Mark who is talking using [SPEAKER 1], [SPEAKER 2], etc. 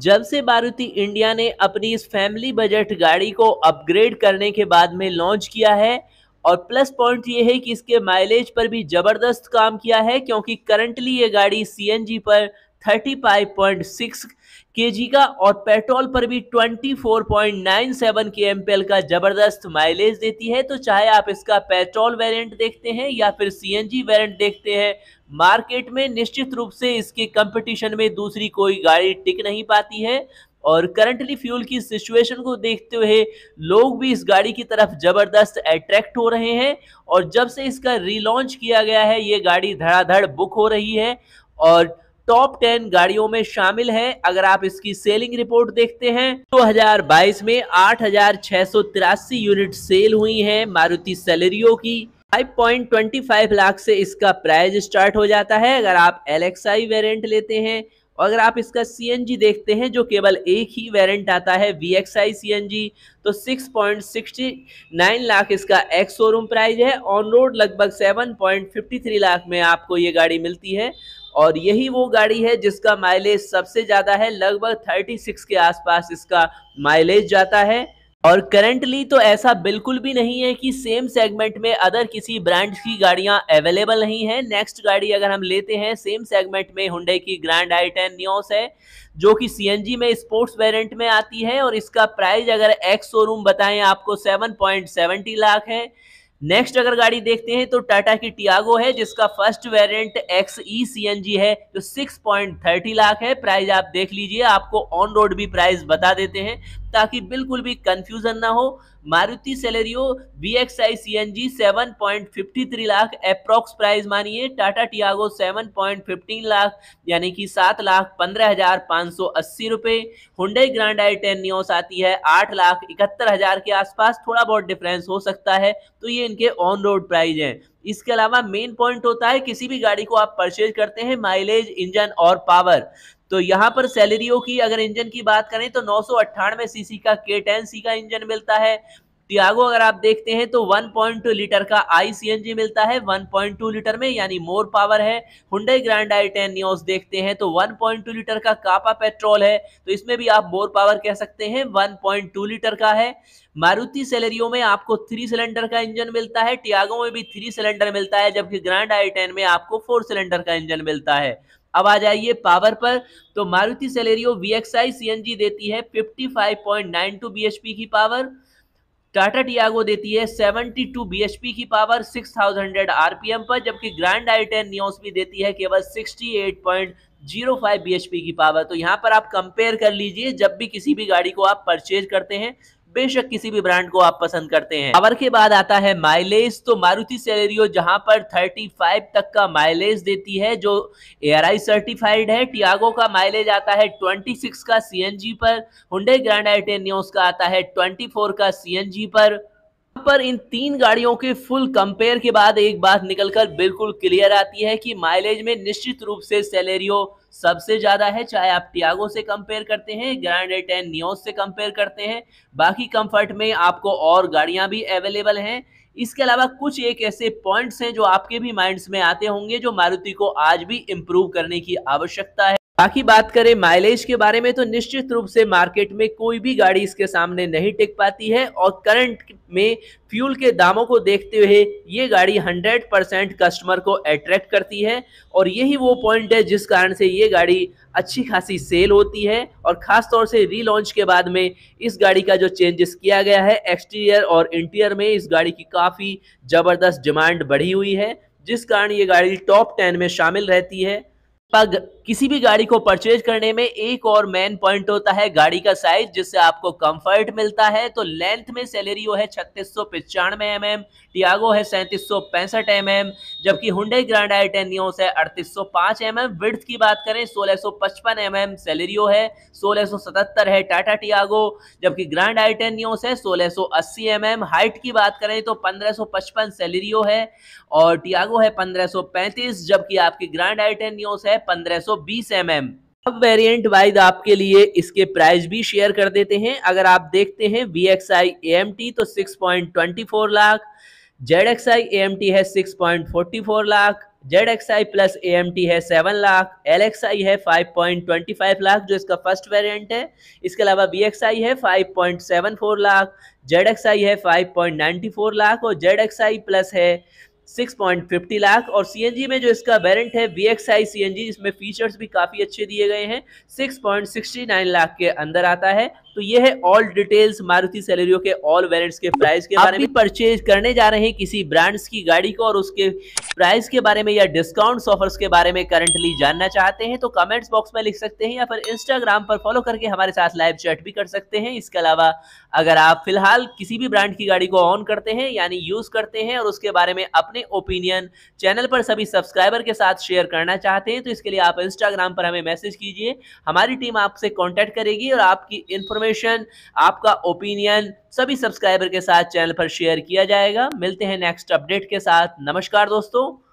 [SPEAKER 1] जब से मारुति इंडिया ने अपनी इस फैमिली बजट गाड़ी को अपग्रेड करने के बाद में लॉन्च किया है और प्लस पॉइंट ये है कि इसके माइलेज पर भी ज़बरदस्त काम किया है क्योंकि करंटली ये गाड़ी सीएनजी पर 35.6 केजी का और पेट्रोल पर भी 24.97 केएमपीएल का जबरदस्त माइलेज देती है तो चाहे आप इसका पेट्रोल वेरिएंट देखते हैं या फिर सीएनजी वेरिएंट देखते हैं मार्केट में निश्चित रूप से इसके कंपटीशन में दूसरी कोई गाड़ी टिक नहीं पाती है और करंटली फ्यूल की सिचुएशन को देखते हुए लोग भी इस गाड़ी की तरफ ज़बरदस्त अट्रैक्ट हो रहे हैं और जब से इसका रीलॉन्च किया गया है ये गाड़ी धड़ाधड़ बुक हो रही है और टॉप टेन गाड़ियों में शामिल है अगर आप इसकी सेलिंग रिपोर्ट देखते हैं 2022 तो में आठ यूनिट सेल हुई है मारुति सैलरियो की 5.25 लाख से इसका प्राइस स्टार्ट हो जाता है अगर आप एलेक्साई वेरिएंट लेते हैं और अगर आप इसका सी देखते हैं जो केवल एक ही वेरिएंट आता है V X I C N G तो सिक्स पॉइंट लाख इसका एक्स शोरूम प्राइस है ऑन रोड लगभग 7.53 लाख में आपको ये गाड़ी मिलती है और यही वो गाड़ी है जिसका माइलेज सबसे ज़्यादा है लगभग 36 के आसपास इसका माइलेज जाता है और करेंटली तो ऐसा बिल्कुल भी नहीं है कि सेम सेगमेंट में अदर किसी ब्रांड की गाड़ियां अवेलेबल नहीं है नेक्स्ट गाड़ी अगर हम लेते हैं सेम सेगमेंट में हुडे की ग्रैंड आई टेन न्योस है जो कि सी में स्पोर्ट्स वेरिएंट में आती है और इसका प्राइस अगर एक्स शोरूम बताएं आपको 7.70 लाख है नेक्स्ट अगर गाड़ी देखते हैं तो टाटा की टियागो है जिसका first variant X E C N G है जो 6.30 लाख है प्राइस आप देख लीजिए आपको ऑन रोड भी प्राइस बता देते हैं ताकि बिल्कुल भी कंफ्यूजन ना हो Maruti Celerio B X I C N G seven point fifty three lakh approx price मानिए Tata Tiago seven point fifteen lakh यानी कि सात लाख पंद्रह हजार पाँच सौ अस्सी रुपये Hyundai Grand I ten Nios आती है आठ लाख इकहत्तर हजार के आसपास थोड़ा बहुत डिफरेंस हो सकता है तो ये इनके ऑन रोड प्राइस हैं इसके अलावा मेन पॉइंट होता है किसी भी गाड़ी को आप परचेज करते हैं माइलेज इंजन और पावर तो यहाँ पर सैलरियों की अगर इंजन की बात करें तो नौ सौ अट्ठानवे सीसी का के टेन सी का इंजन मिलता है टियागो अगर आप देखते हैं तो 1.2 लीटर का आई सी मिलता है 1.2 लीटर में यानी मोर पावर है Hyundai Grand I ten Nios देखते हैं तो 1.2 लीटर का कापा पेट्रोल है तो इसमें भी आप मोर पावर कह सकते हैं 1.2 लीटर का है मारुति सैलरियो में आपको थ्री सिलेंडर का इंजन मिलता है टियागो में भी थ्री सिलेंडर मिलता है जबकि ग्रैंड आई टेन में आपको फोर सिलेंडर का इंजन मिलता है अब आ जाइए पावर पर तो Maruti Celerio V X I C N G देती है fifty five point nine two B H P की पावर टाटा टियागो देती है seventy two B H P की power six thousand R P M पर जबकि ग्रैंड आई टेन न्यूज भी देती है केवल sixty eight point zero five B H P की पावर तो यहाँ पर आप कंपेयर कर लीजिए जब भी किसी भी गाड़ी को आप परचेज करते हैं बेशक किसी भी ब्रांड को आप पसंद करते हैं पावर के बाद आता है माइलेज तो मारुति सेलेरियो जहां पर 35 तक का माइलेज देती है जो ए सर्टिफाइड है टियागो का माइलेज आता है 26 का सीएनजी पर हुडे ग्रैंड आइटेनियोस का आता है 24 का सीएनजी पर पर इन तीन गाड़ियों के फुल कंपेयर के बाद एक बात निकलकर बिल्कुल क्लियर आती है कि माइलेज में निश्चित रूप से सेलेरियो सबसे ज़्यादा है चाहे आप टियागो से कंपेयर करते हैं ग्रैंड एन नियोस से कंपेयर करते हैं बाकी कंफर्ट में आपको और गाड़ियां भी अवेलेबल हैं इसके अलावा कुछ एक ऐसे पॉइंट्स हैं जो आपके भी माइंड्स में आते होंगे जो मारुति को आज भी इम्प्रूव करने की आवश्यकता है बाकी बात करें माइलेज के बारे में तो निश्चित रूप से मार्केट में कोई भी गाड़ी इसके सामने नहीं टिक पाती है और करंट में फ्यूल के दामों को देखते हुए ये गाड़ी 100 परसेंट कस्टमर को अट्रैक्ट करती है और यही वो पॉइंट है जिस कारण से ये गाड़ी अच्छी खासी सेल होती है और ख़ास तौर से रीलॉन्च के बाद में इस गाड़ी का जो चेंजेस किया गया है एक्सटीरियर और इंटीरियर में इस गाड़ी की काफ़ी ज़बरदस्त डिमांड बढ़ी हुई है जिस कारण ये गाड़ी टॉप टेन में शामिल रहती है पर किसी भी गाड़ी को परचेज करने में एक और मेन पॉइंट होता है गाड़ी का साइज जिससे आपको कंफर्ट मिलता है तो लेंथ में सैलरियो है छत्तीस सौ पचानवे एम एम टियागो है सैंतीस सौ पैंसठ एम mm, एम जबकि Hyundai Grand I ten Nios है अड़तीस सौ पांच एम एम विड्थ की बात करें सोलह सौ पचपन एम एम सैलरियो है सोलह सौ सतहत्तर है टाटा टियागो जबकि ग्रांड आई टेन न्यूज है सोलह सौ अस्सी एम एम हाइट की बात करें तो पंद्रह सौ पचपन सैलरियो है और टियागो है पंद्रह सौ पैंतीस जबकि आपकी ग्रांड आई टेन न्यूज है पंद्रह सौ mm अब वेरिएंट वाइज आपके लिए इसके प्राइस भी शेयर कर देते हैं अगर आप देखते हैं वी एक्स तो 6.24 लाख जेड एक्स है 6.44 lakh Z X I plus A है 7 लाख एल एक्स आई है 5.25 लाख जो इसका फर्स्ट वेरिएंट है इसके अलावा वी एक्स आई है 5.74 लाख जेड एक्स आई है 5.94 लाख और जेड एक्स आई प्लस है 6.50 लाख और सीएनजी में जो इसका वेरेंट है वी एक्स आई सी इसमें फीचर्स भी काफ़ी अच्छे दिए गए हैं 6.69 लाख के अंदर आता है तो ये है ऑल डिटेल्स मारुति सैलरियो के ऑल वेरियंट्स के प्राइस के बारे में परचेज करने जा रहे हैं किसी ब्रांड्स की गाड़ी को और उसके प्राइस के बारे में या डिस्काउंट ऑफर्स के बारे में करंटली जानना चाहते हैं तो कमेंट्स बॉक्स में लिख सकते हैं या फिर इंस्टाग्राम पर फॉलो करके हमारे साथ लाइव चैट भी कर सकते हैं इसके अलावा अगर आप फिलहाल किसी भी ब्रांड की गाड़ी को ऑन करते हैं यानी यूज करते हैं और उसके बारे में अपने ओपिनियन चैनल पर सभी सब्सक्राइबर के साथ शेयर करना चाहते हैं तो इसके लिए आप इंस्टाग्राम पर हमें मैसेज कीजिए हमारी टीम आपसे कॉन्टैक्ट करेगी और आपकी इन्फॉर्मेशन इन्फॉर्मेशन आपका ओपिनियन सभी सब्सक्राइबर के साथ चैनल पर शेयर किया जाएगा मिलते हैं नेक्स्ट अपडेट के साथ नमस्कार दोस्तों